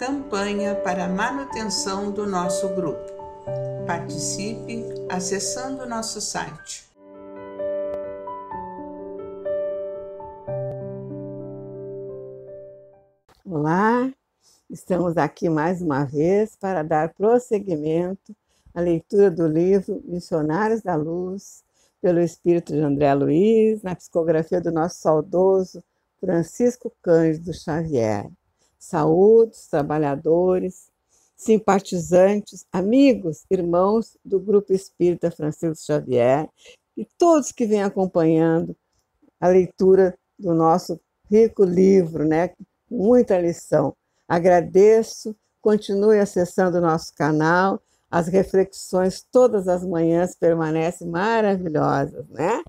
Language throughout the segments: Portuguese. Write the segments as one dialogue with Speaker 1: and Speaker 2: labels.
Speaker 1: Campanha para a manutenção do nosso grupo. Participe acessando nosso site. Olá, estamos aqui mais uma vez para dar prosseguimento à leitura do livro Missionários da Luz, pelo espírito de André Luiz, na psicografia do nosso saudoso Francisco Cândido Xavier. Saúde trabalhadores, simpatizantes, amigos, irmãos do Grupo Espírita Francisco Xavier e todos que vêm acompanhando a leitura do nosso rico livro, né? Muita lição. Agradeço, continue acessando o nosso canal. As reflexões todas as manhãs permanecem maravilhosas, né?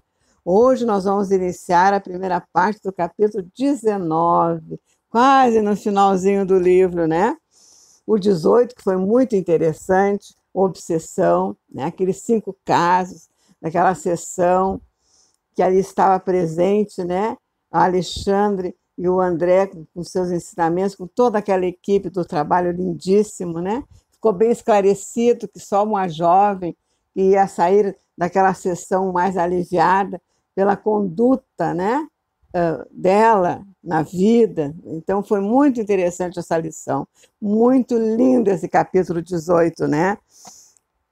Speaker 1: Hoje nós vamos iniciar a primeira parte do capítulo 19, quase no finalzinho do livro, né?
Speaker 2: O 18,
Speaker 1: que foi muito interessante, obsessão, né? aqueles cinco casos, daquela sessão que ali estava presente, né? A Alexandre e o André com seus ensinamentos, com toda aquela equipe do trabalho lindíssimo, né? Ficou bem esclarecido que só uma jovem ia sair daquela sessão mais aliviada pela conduta, né? Ah, dela, na vida. Então foi muito interessante essa lição, muito lindo esse capítulo 18, né?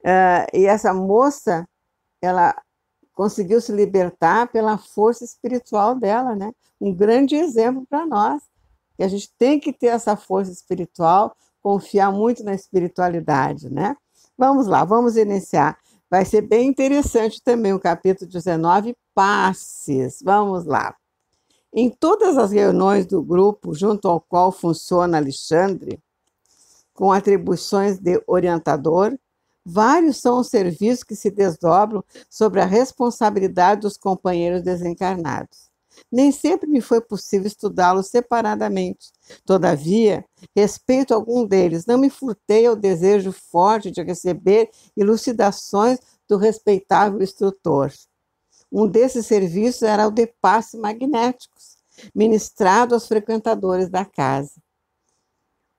Speaker 1: Uh, e essa moça, ela conseguiu se libertar pela força espiritual dela, né? Um grande exemplo para nós, que a gente tem que ter essa força espiritual, confiar muito na espiritualidade, né? Vamos lá, vamos iniciar. Vai ser bem interessante também o capítulo 19, passes. Vamos lá. Em todas as reuniões do grupo junto ao qual funciona Alexandre, com atribuições de orientador, vários são os serviços que se desdobram sobre a responsabilidade dos companheiros desencarnados. Nem sempre me foi possível estudá-los separadamente. Todavia, respeito algum deles, não me furtei ao desejo forte de receber elucidações do respeitável instrutor. Um desses serviços era o de passe magnéticos, ministrado aos frequentadores da casa.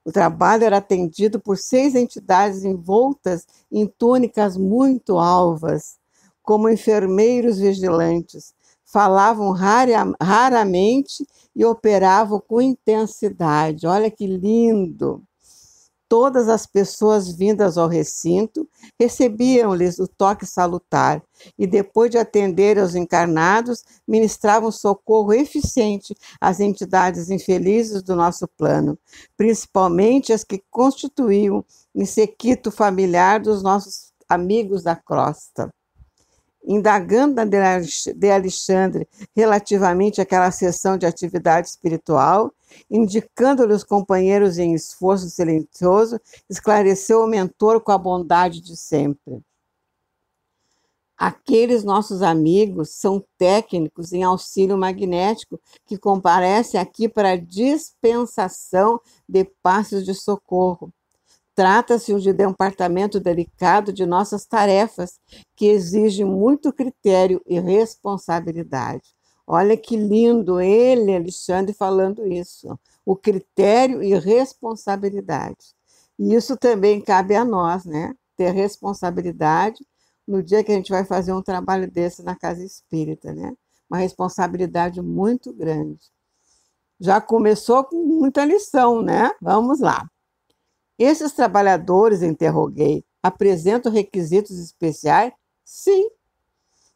Speaker 1: O trabalho era atendido por seis entidades envoltas em túnicas muito alvas, como enfermeiros vigilantes. Falavam rara, raramente e operavam com intensidade. Olha que lindo! todas as pessoas vindas ao recinto recebiam-lhes o toque salutar e, depois de atender aos encarnados, ministravam socorro eficiente às entidades infelizes do nosso plano, principalmente as que constituíam sequito familiar dos nossos amigos da crosta indagando na de Alexandre relativamente àquela sessão de atividade espiritual, indicando-lhe os companheiros em esforço silencioso, esclareceu o mentor com a bondade de sempre. Aqueles nossos amigos são técnicos em auxílio magnético que comparecem aqui para dispensação de passos de socorro Trata-se de um departamento delicado de nossas tarefas, que exige muito critério e responsabilidade. Olha que lindo ele, Alexandre, falando isso. O critério e responsabilidade. E isso também cabe a nós, né? Ter responsabilidade no dia que a gente vai fazer um trabalho desse na casa espírita, né? Uma responsabilidade muito grande. Já começou com muita lição, né? Vamos lá. Esses trabalhadores, interroguei, apresentam requisitos especiais? Sim,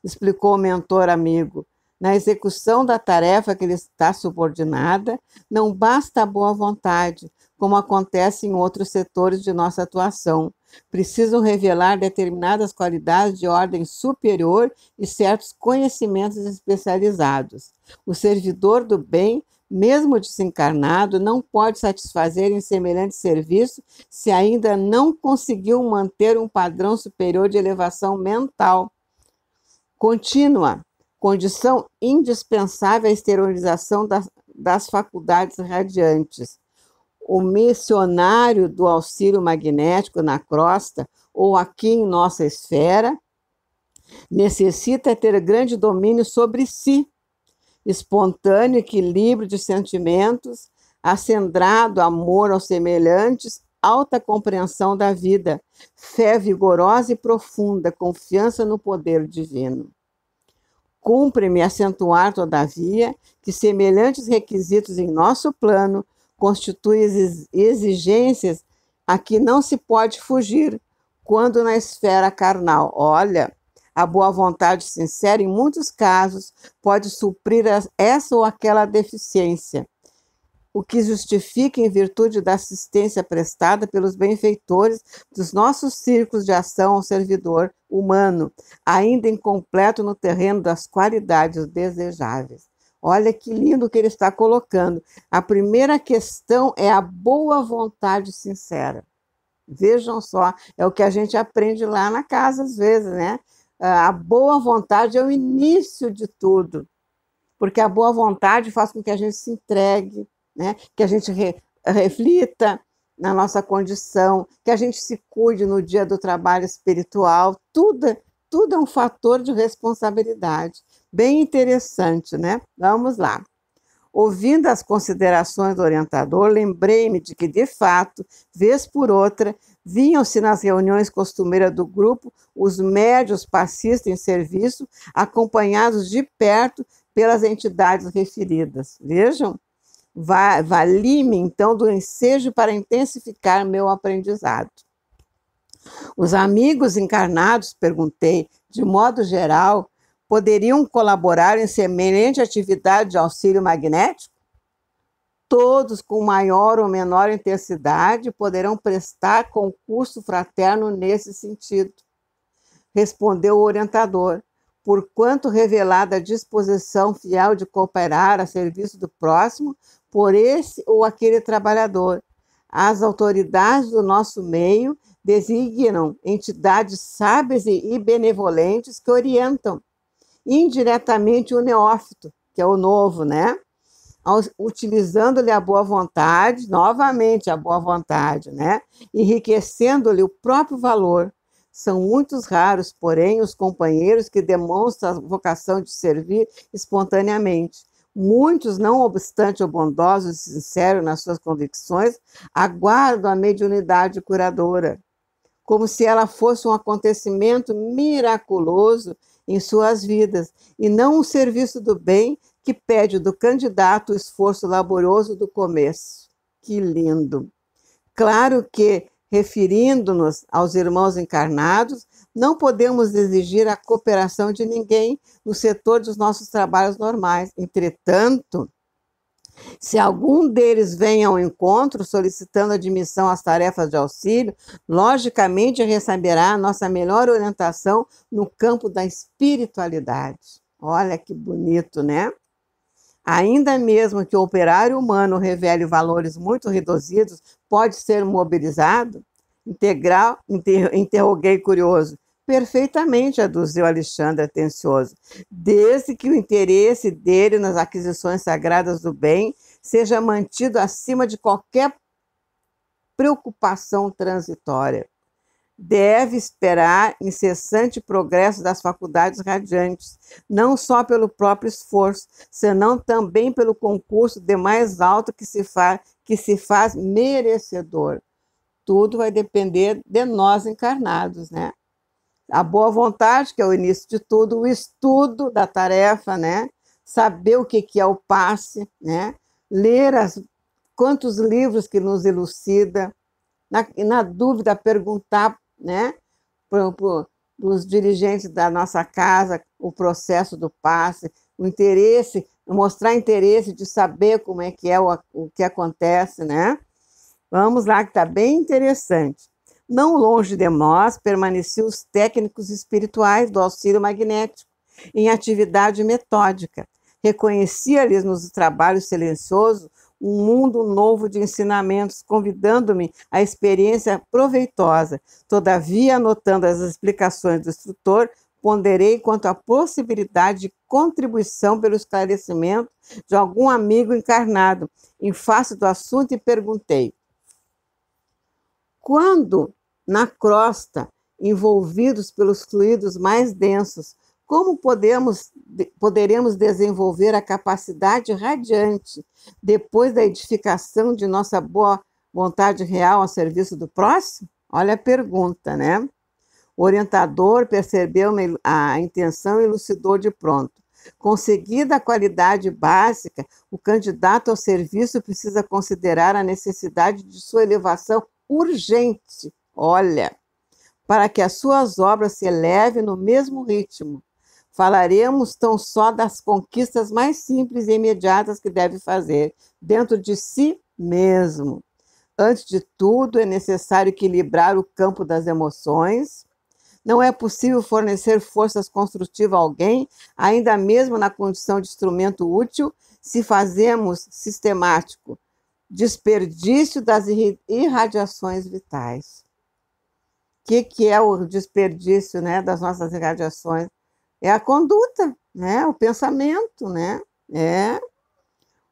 Speaker 1: explicou o mentor amigo. Na execução da tarefa que lhe está subordinada, não basta a boa vontade, como acontece em outros setores de nossa atuação. Precisam revelar determinadas qualidades de ordem superior e certos conhecimentos especializados. O servidor do bem mesmo desencarnado, não pode satisfazer em semelhante serviço se ainda não conseguiu manter um padrão superior de elevação mental contínua, condição indispensável à esterilização das, das faculdades radiantes. O missionário do auxílio magnético na crosta ou aqui em nossa esfera necessita ter grande domínio sobre si espontâneo equilíbrio de sentimentos, acendrado amor aos semelhantes, alta compreensão da vida, fé vigorosa e profunda, confiança no poder divino. Cumpre-me acentuar, todavia, que semelhantes requisitos em nosso plano constituem exigências a que não se pode fugir quando na esfera carnal. Olha, a boa vontade sincera, em muitos casos, pode suprir essa ou aquela deficiência, o que justifica em virtude da assistência prestada pelos benfeitores dos nossos círculos de ação ao servidor humano, ainda incompleto no terreno das qualidades desejáveis. Olha que lindo que ele está colocando. A primeira questão é a boa vontade sincera. Vejam só, é o que a gente aprende lá na casa às vezes, né? Ah, a boa vontade é o início de tudo, porque a boa vontade faz com que a gente se entregue, né? que a gente re, reflita na nossa condição, que a gente se cuide no dia do trabalho espiritual, tudo, tudo é um fator de responsabilidade. Bem interessante, né? Vamos lá. Ouvindo as considerações do orientador, lembrei-me de que, de fato, vez por outra, Vinham-se nas reuniões costumeiras do grupo os médios passistas em serviço, acompanhados de perto pelas entidades referidas. Vejam, vali-me então do ensejo para intensificar meu aprendizado. Os amigos encarnados, perguntei, de modo geral, poderiam colaborar em semelhante atividade de auxílio magnético? Todos, com maior ou menor intensidade, poderão prestar concurso fraterno nesse sentido. Respondeu o orientador, porquanto revelada a disposição fiel de cooperar a serviço do próximo por esse ou aquele trabalhador. As autoridades do nosso meio designam entidades sábias e benevolentes que orientam indiretamente o neófito, que é o novo, né? utilizando-lhe a boa vontade, novamente a boa vontade, né? enriquecendo-lhe o próprio valor. São muitos raros, porém, os companheiros que demonstram a vocação de servir espontaneamente. Muitos, não obstante bondoso e sinceros nas suas convicções, aguardam a mediunidade curadora, como se ela fosse um acontecimento miraculoso em suas vidas, e não um serviço do bem que pede do candidato o esforço laborioso do começo. Que lindo! Claro que, referindo-nos aos irmãos encarnados, não podemos exigir a cooperação de ninguém no setor dos nossos trabalhos normais. Entretanto, se algum deles vem ao encontro solicitando admissão às tarefas de auxílio, logicamente receberá nossa melhor orientação no campo da espiritualidade. Olha que bonito, né? Ainda mesmo que o operário humano revele valores muito reduzidos, pode ser mobilizado? Integral, inter, interroguei curioso. Perfeitamente, aduziu Alexandre atencioso, desde que o interesse dele nas aquisições sagradas do bem seja mantido acima de qualquer preocupação transitória deve esperar incessante progresso das faculdades radiantes, não só pelo próprio esforço, senão também pelo concurso de mais alto que se, faz, que se faz merecedor. Tudo vai depender de nós encarnados, né? A boa vontade, que é o início de tudo, o estudo da tarefa, né? Saber o que, que é o passe, né? Ler as, quantos livros que nos elucida, na, na, dúvida, perguntar né? Por, por, dos dirigentes da nossa casa, o processo do passe, o interesse, mostrar interesse de saber como é que é o, o que acontece, né? Vamos lá, que está bem interessante. Não longe de nós permaneciam os técnicos espirituais do auxílio magnético, em atividade metódica. Reconhecia-lhes nos trabalhos silenciosos um mundo novo de ensinamentos, convidando-me à experiência proveitosa. Todavia, anotando as explicações do instrutor, ponderei quanto à possibilidade de contribuição pelo esclarecimento de algum amigo encarnado em face do assunto e perguntei: quando na crosta, envolvidos pelos fluidos mais densos, como podemos, poderemos desenvolver a capacidade radiante depois da edificação de nossa boa vontade real ao serviço do próximo? Olha a pergunta, né? O orientador percebeu a intenção e elucidou de pronto. Conseguida a qualidade básica, o candidato ao serviço precisa considerar a necessidade de sua elevação urgente. Olha, para que as suas obras se elevem no mesmo ritmo Falaremos tão só das conquistas mais simples e imediatas que deve fazer dentro de si mesmo. Antes de tudo, é necessário equilibrar o campo das emoções. Não é possível fornecer forças construtivas a alguém, ainda mesmo na condição de instrumento útil, se fazemos sistemático desperdício das irradiações vitais. O que, que é o desperdício né, das nossas irradiações é a conduta, né? O pensamento, né? É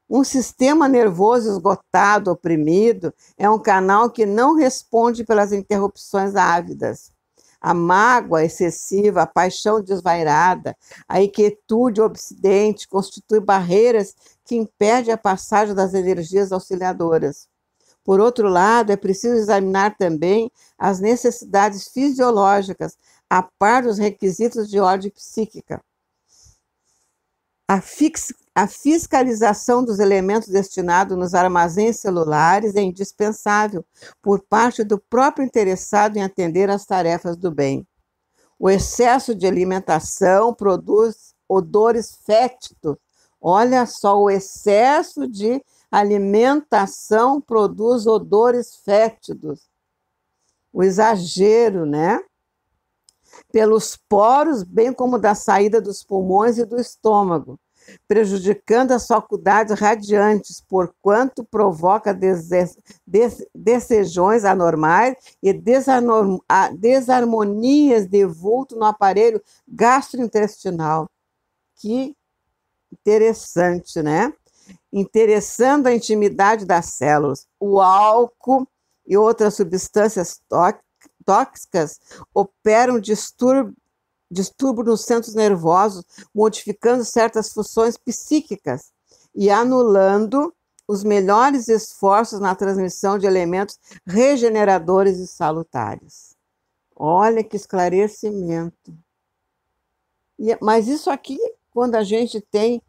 Speaker 1: um sistema nervoso esgotado, oprimido, é um canal que não responde pelas interrupções ávidas. A mágoa excessiva, a paixão desvairada, a inquietude obsidente constituem barreiras que impedem a passagem das energias auxiliadoras. Por outro lado, é preciso examinar também as necessidades fisiológicas, a par dos requisitos de ordem psíquica. A, fix, a fiscalização dos elementos destinados nos armazéns celulares é indispensável por parte do próprio interessado em atender às tarefas do bem. O excesso de alimentação produz odores fétidos. Olha só, o excesso de alimentação produz odores fétidos. O exagero, né? pelos poros, bem como da saída dos pulmões e do estômago, prejudicando as faculdades radiantes, porquanto provoca desejões anormais e desarmonias de vulto no aparelho gastrointestinal. Que interessante, né? Interessando a intimidade das células. O álcool e outras substâncias tóxicas operam distúrbio, distúrbio nos centros nervosos, modificando certas funções psíquicas e anulando os melhores esforços na transmissão de elementos regeneradores e salutares. Olha que esclarecimento. É, mas isso aqui, quando a gente tem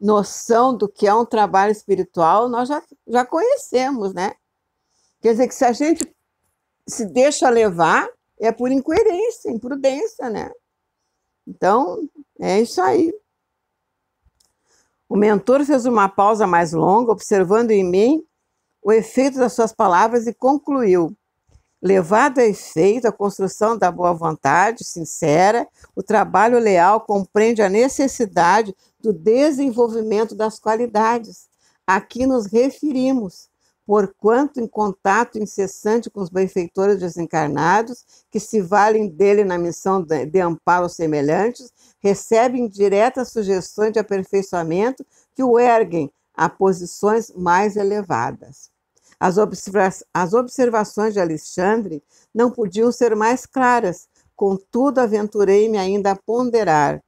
Speaker 1: noção do que é um trabalho espiritual, nós já, já conhecemos, né? Quer dizer, que se a gente se deixa levar é por incoerência, imprudência, né? Então, é isso aí. O mentor fez uma pausa mais longa, observando em mim o efeito das suas palavras e concluiu: levado a efeito a construção da boa vontade sincera, o trabalho leal compreende a necessidade do desenvolvimento das qualidades. Aqui nos referimos porquanto em contato incessante com os benfeitores desencarnados, que se valem dele na missão de, amparo aos semelhantes, recebem diretas sugestões de aperfeiçoamento que o erguem a posições mais elevadas. As, observa as observações de Alexandre não podiam ser mais claras, contudo, aventurei-me ainda a ponderar.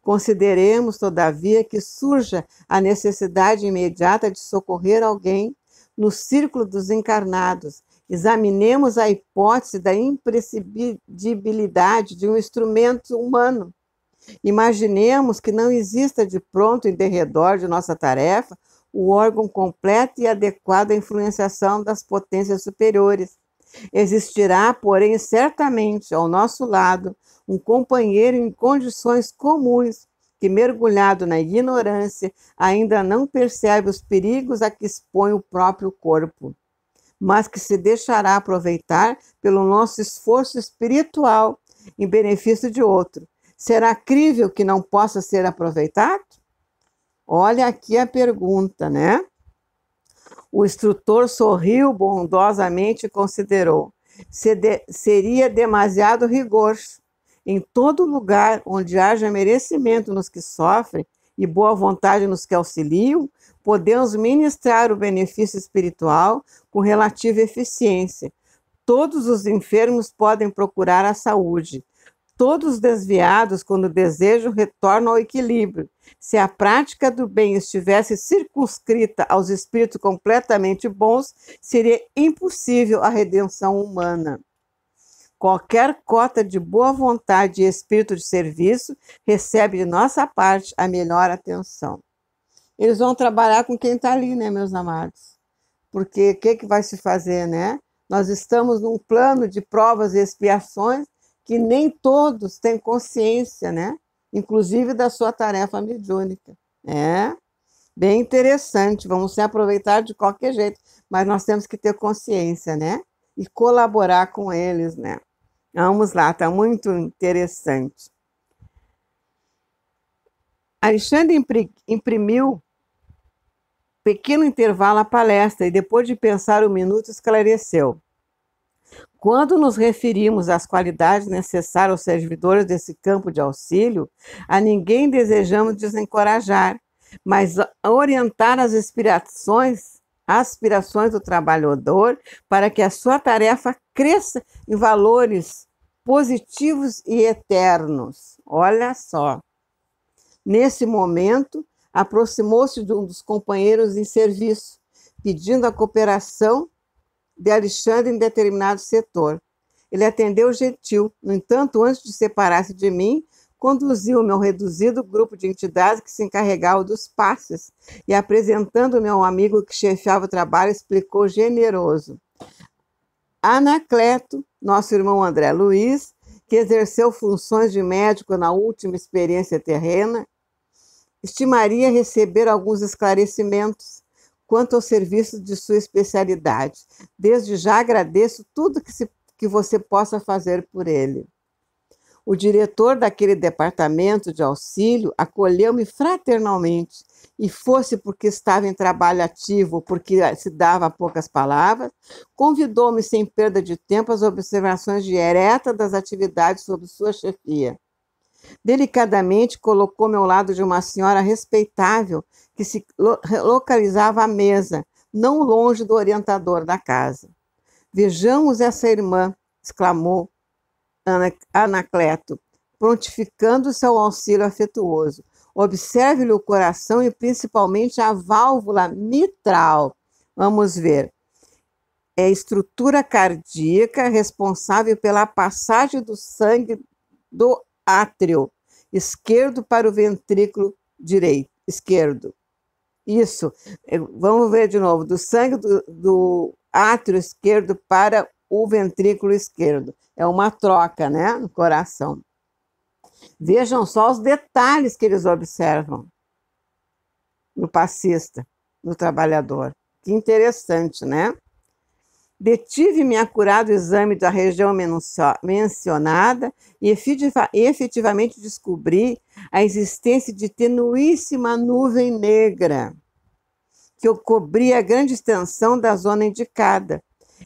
Speaker 1: Consideremos, todavia, que surja a necessidade imediata de socorrer alguém no círculo dos encarnados. Examinemos a hipótese da imprescindibilidade de um instrumento humano. Imaginemos que não exista de pronto em derredor de nossa tarefa o órgão completo e adequado à influenciação das potências superiores. Existirá, porém, certamente ao nosso lado um companheiro em condições comuns que, mergulhado na ignorância, ainda não percebe os perigos a que expõe o próprio corpo, mas que se deixará aproveitar pelo nosso esforço espiritual em benefício de outro. Será crível que não possa ser aproveitado? Olha aqui a pergunta, né? O instrutor sorriu bondosamente e considerou: seria demasiado rigor em todo lugar onde haja merecimento nos que sofrem e boa vontade nos que auxiliam, podemos ministrar o benefício espiritual com relativa eficiência. Todos os enfermos podem procurar a saúde. Todos os desviados, quando desejam, retornam ao equilíbrio. Se a prática do bem estivesse circunscrita aos espíritos completamente bons, seria impossível a redenção humana. Qualquer cota de boa vontade e espírito de serviço recebe de nossa parte a melhor atenção. Eles vão trabalhar com quem está ali, né, meus amados? Porque o que, que vai se fazer, né? Nós estamos num plano de provas e expiações que nem todos têm consciência, né? Inclusive da sua tarefa mediúnica. É bem interessante, vamos se aproveitar de qualquer jeito, mas nós temos que ter consciência, né? E colaborar com eles, né? Vamos lá, está muito interessante. Alexandre imprimiu pequeno intervalo à palestra e, depois de pensar um minuto, esclareceu. Quando nos referimos às qualidades necessárias aos servidores desse campo de auxílio, a ninguém desejamos desencorajar, mas orientar as inspirações aspirações do trabalhador para que a sua tarefa cresça em valores positivos e eternos. Olha só. Nesse momento, aproximou-se de um dos companheiros em serviço, pedindo a cooperação de Alexandre em determinado setor. Ele atendeu gentil, no entanto, antes de separar-se de mim, conduziu meu reduzido grupo de entidades que se encarregava dos passes e, apresentando-me a um amigo que chefiava o trabalho, explicou generoso. Anacleto, nosso irmão André Luiz, que exerceu funções de médico na última experiência terrena, estimaria receber alguns esclarecimentos quanto ao serviço de sua especialidade. Desde já agradeço tudo que, se, que você possa fazer por ele. O diretor daquele departamento de auxílio acolheu-me fraternalmente, e fosse porque estava em trabalho ativo, porque eh, se dava poucas palavras, convidou-me sem perda de tempo às observações diretas das atividades sob sua chefia. Delicadamente colocou-me ao lado de uma senhora respeitável que se localizava à mesa, não longe do orientador da casa. Vejamos essa irmã, exclamou, Anacleto, prontificando-se ao auxílio afetuoso. Observe-lhe o coração e principalmente a válvula mitral. Vamos ver. É a estrutura cardíaca responsável pela passagem do sangue do átrio esquerdo para o ventrículo direito esquerdo. Isso. Vamos ver de novo. Do sangue do, do átrio esquerdo para o ventrículo esquerdo. É uma troca, né, no coração. Vejam só os detalhes que eles observam no passista, no trabalhador. Que interessante, né? Detive-me a curar exame da região mencionada e efetivamente descobri a existência de tenuíssima nuvem negra que cobria a grande extensão da zona indicada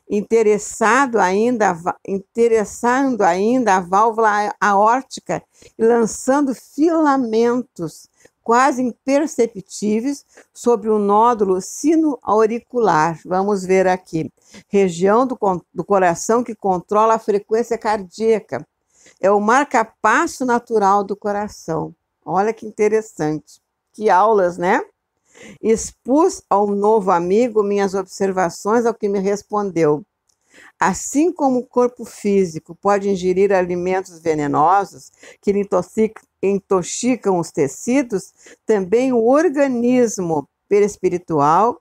Speaker 1: interessado ainda, interessando ainda a válvula aórtica e lançando filamentos quase imperceptíveis sobre o nódulo sino-auricular. Vamos ver aqui. Região do, do coração que controla a frequência cardíaca. É o marca-passo natural do coração. Olha que interessante. Que aulas, né? Expus ao novo amigo minhas observações, ao que me respondeu: Assim como o corpo físico pode ingerir alimentos venenosos que lhe intoxicam os tecidos, também o organismo perispiritual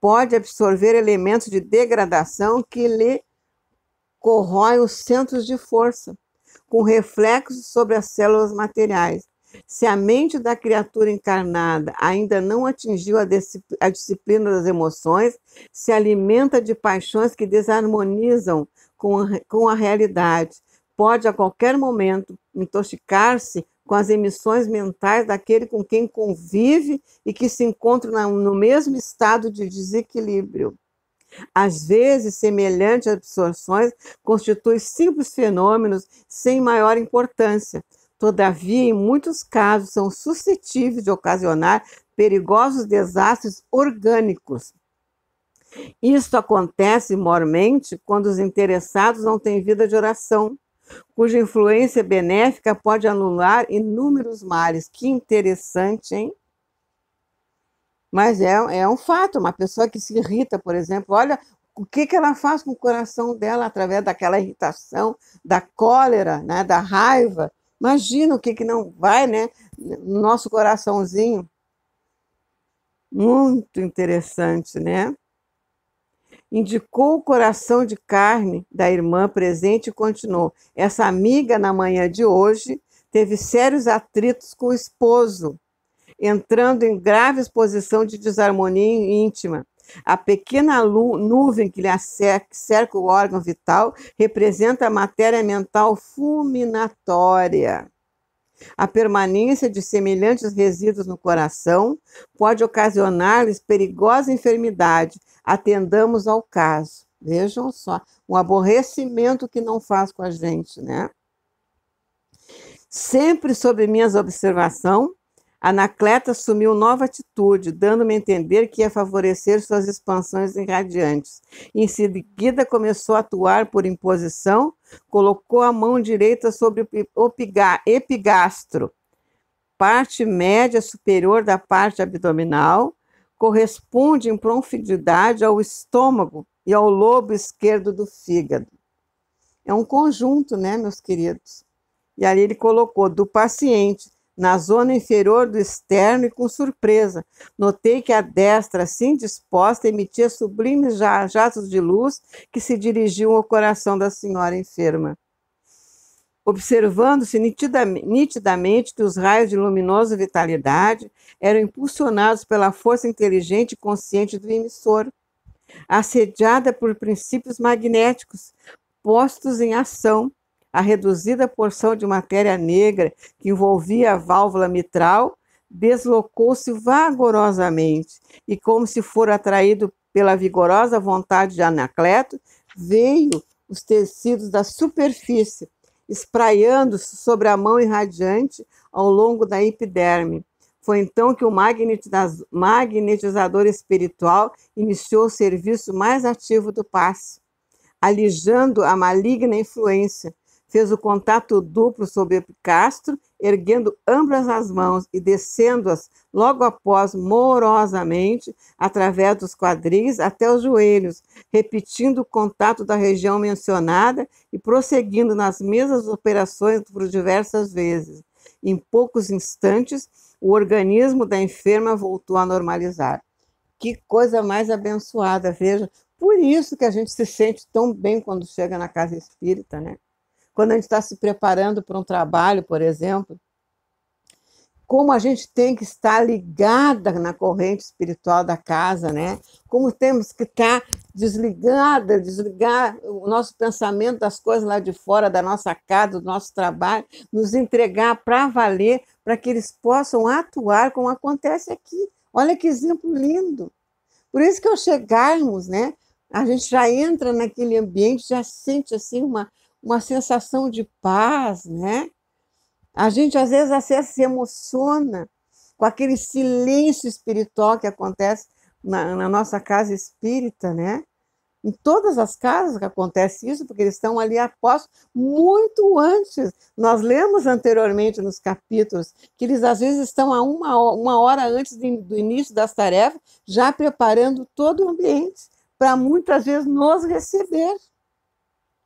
Speaker 1: pode absorver elementos de degradação que lhe corroem os centros de força, com reflexos sobre as células materiais. Se a mente da criatura encarnada ainda não atingiu a, disciplina das emoções, se alimenta de paixões que desarmonizam com a, realidade, pode a qualquer momento intoxicar-se com as emissões mentais daquele com quem convive e que se encontra no mesmo estado de desequilíbrio. Às vezes, semelhantes absorções constituem simples fenômenos sem maior importância, todavia, em muitos casos, são suscetíveis de ocasionar perigosos desastres orgânicos. Isto acontece mormente quando os interessados não têm vida de oração, cuja influência benéfica pode anular inúmeros males. Que interessante, hein? Mas é, é um fato, uma pessoa que se irrita, por exemplo, olha o que, que ela faz com o coração dela através daquela irritação, da cólera, né, da raiva, Imagina o que, que não vai, né? No nosso coraçãozinho. Muito interessante, né? Indicou o coração de carne da irmã presente e continuou. Essa amiga, na manhã de hoje, teve sérios atritos com o esposo, entrando em grave exposição de desarmonia íntima a pequena nuvem que lhe cerca, o órgão vital representa a matéria mental fulminatória. A permanência de semelhantes resíduos no coração pode ocasionar-lhes perigosa enfermidade. Atendamos ao caso. Vejam só, o aborrecimento que não faz com a gente, né? Sempre sob minhas observação, Anacleta assumiu nova atitude, dando-me a entender que ia favorecer suas expansões irradiantes. Em seguida, começou a atuar por imposição, colocou a mão direita sobre o epigastro, parte média superior da parte abdominal, corresponde em profundidade ao estômago e ao lobo esquerdo do fígado. É um conjunto, né, meus queridos? E ali ele colocou do paciente na zona inferior do externo e com surpresa. Notei que a destra, assim disposta, emitia sublimes jatos de luz que se dirigiam ao coração da senhora enferma. Observando-se nitidamente que os raios de luminosa vitalidade eram impulsionados pela força inteligente e consciente do emissor, assediada por princípios magnéticos postos em ação a reduzida porção de matéria negra que envolvia a válvula mitral deslocou-se vagarosamente e, como se for atraído pela vigorosa vontade de Anacleto, veio os tecidos da superfície, espraiando-se sobre a mão irradiante ao longo da epiderme. Foi então que o magnetizador espiritual iniciou o serviço mais ativo do passe, alijando a maligna influência, fez o contato duplo sobre Castro, erguendo ambas as mãos e descendo-as logo após morosamente através dos quadris até os joelhos, repetindo o contato da região mencionada e prosseguindo nas mesmas operações por diversas vezes. Em poucos instantes, o organismo da enferma voltou a normalizar. Que coisa mais abençoada, veja. Por isso que a gente se sente tão bem quando chega na casa espírita, né? quando a gente está se preparando para um trabalho, por exemplo, como a gente tem que estar ligada na corrente espiritual da casa, né? Como temos que estar tá desligada, desligar o nosso pensamento das coisas lá de fora, da nossa casa, do nosso trabalho, nos entregar para valer, para que eles possam atuar como acontece aqui. Olha que exemplo lindo. Por isso que ao chegarmos, né, a gente já entra naquele ambiente, já sente assim uma uma sensação de paz, né? A gente às vezes até se emociona com aquele silêncio espiritual que acontece na, na, nossa casa espírita, né? Em todas as casas que acontece isso, porque eles estão ali após muito antes. Nós lemos anteriormente nos capítulos que eles às vezes estão a uma, uma hora antes de, do início das tarefas, já preparando todo o ambiente para muitas vezes nos receber.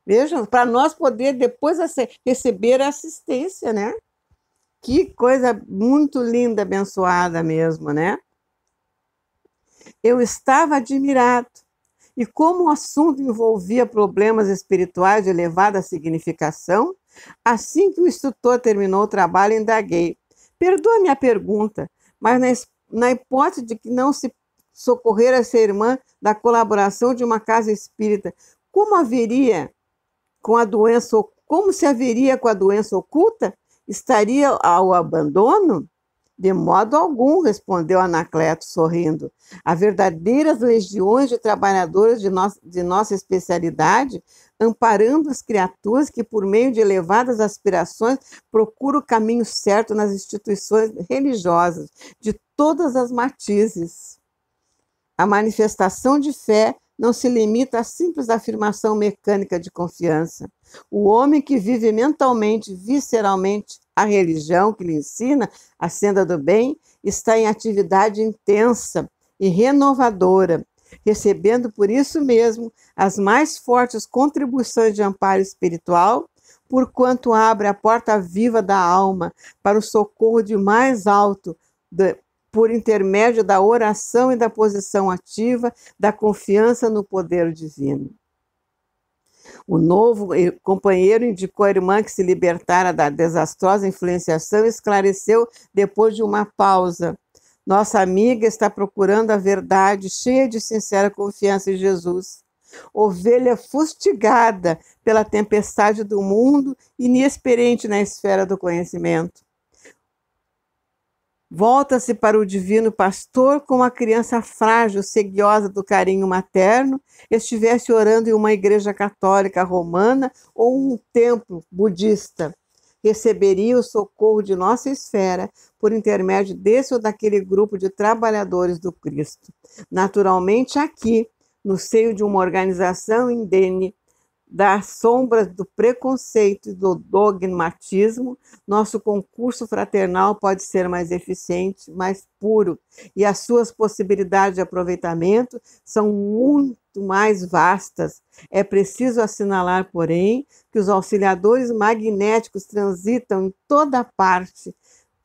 Speaker 1: Vejam, para nós poder depois receber a assistência, né? Que coisa muito linda, abençoada mesmo, né? Eu estava admirado. E como o assunto envolvia problemas espirituais de elevada significação, assim que o instrutor terminou o trabalho, indaguei. Perdoa minha pergunta, mas na, na hipótese de que não se socorrer essa irmã da colaboração de uma casa espírita, como haveria com a doença, como se haveria com a doença oculta? Estaria ao abandono? De modo algum, respondeu Anacleto, sorrindo. As verdadeiras legiões de trabalhadores de, no de nossa especialidade, amparando as criaturas que, por meio de elevadas aspirações, procuram o caminho certo nas instituições religiosas, de todas as matizes. A manifestação de fé não se limita à simples afirmação mecânica de confiança. O homem que vive mentalmente, visceralmente, a religião que lhe ensina a senda do bem, está em atividade intensa e renovadora, recebendo por isso mesmo as mais fortes contribuições de amparo espiritual, porquanto abre a porta viva da alma para o socorro de mais alto, de, por intermédio da oração e da posição ativa, da confiança no poder divino. O novo eh, companheiro indicou à irmã que se libertara da desastrosa influenciação e esclareceu depois de uma pausa. Nossa amiga está procurando a verdade, cheia de sincera confiança em Jesus. Ovelha fustigada pela tempestade do mundo, inexperiente na esfera do conhecimento. Volta-se para o divino pastor como a criança frágil, seguiosa do carinho materno, estivesse orando em uma igreja católica romana ou um templo budista. Receberia o socorro de nossa esfera por intermédio desse ou daquele grupo de trabalhadores do Cristo. Naturalmente, aqui, no seio de uma organização indene das sombras do preconceito e do dogmatismo, nosso concurso fraternal pode ser mais eficiente, mais puro, e as suas possibilidades de aproveitamento são muito mais vastas. É preciso assinalar, porém, que os auxiliadores magnéticos transitam em toda parte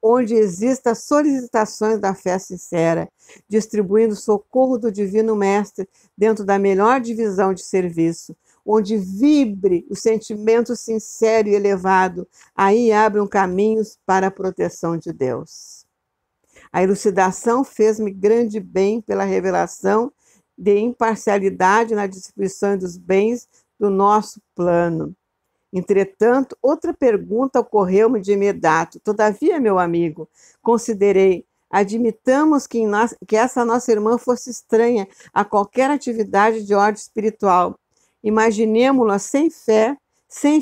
Speaker 1: onde exista solicitações da fé sincera, distribuindo socorro do Divino Mestre dentro da melhor divisão de serviço, onde vibre o sentimento sincero e elevado, aí abram caminhos para a proteção de Deus. A elucidação fez-me grande bem pela revelação de imparcialidade na distribuição dos bens do nosso plano. Entretanto, outra pergunta ocorreu-me de imediato. Todavia, meu amigo, considerei admitamos que, que, essa nossa irmã fosse estranha a qualquer atividade de ordem espiritual, Imaginemos-la sem fé, sem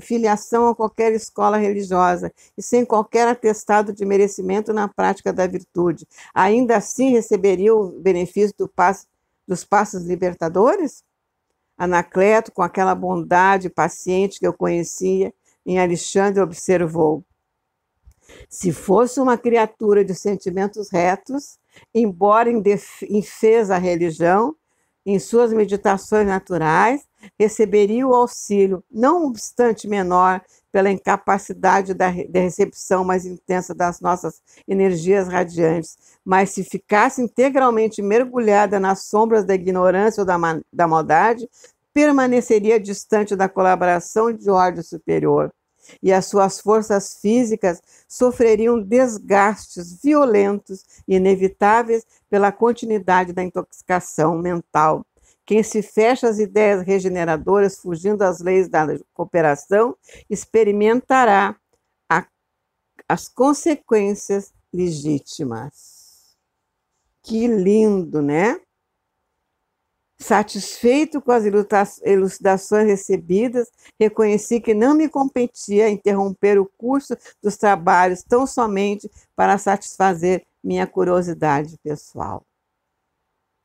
Speaker 1: filiação a qualquer escola religiosa e sem qualquer atestado de merecimento na prática da virtude. Ainda assim receberia o benefício do passo, dos passos libertadores? Anacleto, com aquela bondade paciente que eu conhecia em Alexandre, observou. Se fosse uma criatura de sentimentos retos, embora indefesa à religião, em suas meditações naturais, receberia o auxílio, não obstante menor, pela incapacidade da, de recepção mais intensa das nossas energias radiantes, mas se ficasse integralmente mergulhada nas sombras da ignorância ou da, da maldade, permaneceria distante da colaboração de ordem superior e as suas forças físicas sofreriam desgastes violentos e inevitáveis pela continuidade da intoxicação mental. Quem se fecha às ideias regeneradoras, fugindo às leis da cooperação, experimentará a, as consequências legítimas. Que lindo, né? Satisfeito com as elucidações recebidas, reconheci que não me competia interromper o curso dos trabalhos tão somente para satisfazer minha curiosidade pessoal.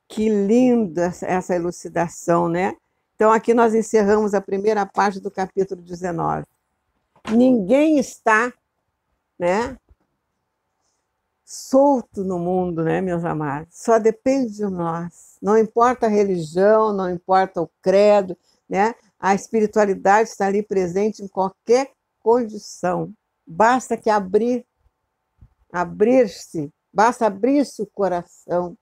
Speaker 1: Que linda essa elucidação, né? Então, aqui nós encerramos a primeira parte do capítulo 19. Ninguém está né, solto no mundo, né, meus amados? Só depende de nós. Não importa a religião, não importa o credo, né? A espiritualidade está ali presente em qualquer condição. Basta que abrir, abrir-se, basta abrir-se o coração,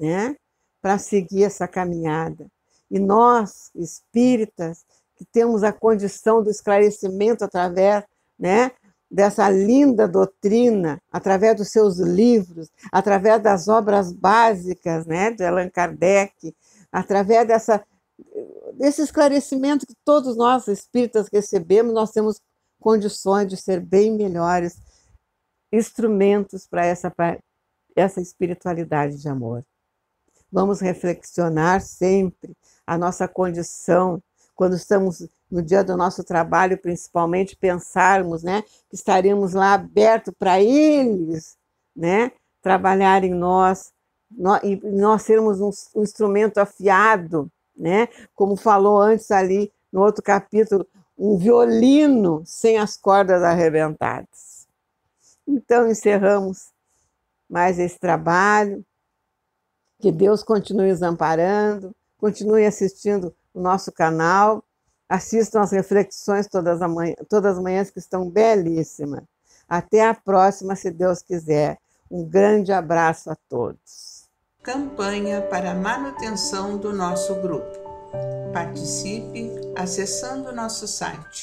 Speaker 1: né? Para seguir essa caminhada. E nós, espíritas, que temos a condição do esclarecimento através, né, dessa linda doutrina, através dos seus livros, através das obras básicas né, de Allan Kardec, através dessa, desse esclarecimento que todos nós espíritas recebemos, nós temos condições de ser bem melhores instrumentos para essa, essa espiritualidade de amor. Vamos reflexionar sempre a nossa condição quando estamos no dia do nosso trabalho, principalmente, pensarmos né, que estaríamos lá aberto para eles né, trabalhar em nós, nós, e nós sermos um, um instrumento afiado, né, como falou antes ali no outro capítulo, um violino sem as cordas arrebentadas. Então encerramos mais esse trabalho. Que Deus continue nos amparando, continue assistindo o nosso canal Assistam as reflexões todas, a manhã, todas as manhãs, que estão belíssimas. Até a próxima, se Deus quiser. Um grande abraço a todos. Campanha para a manutenção do nosso grupo. Participe acessando nosso site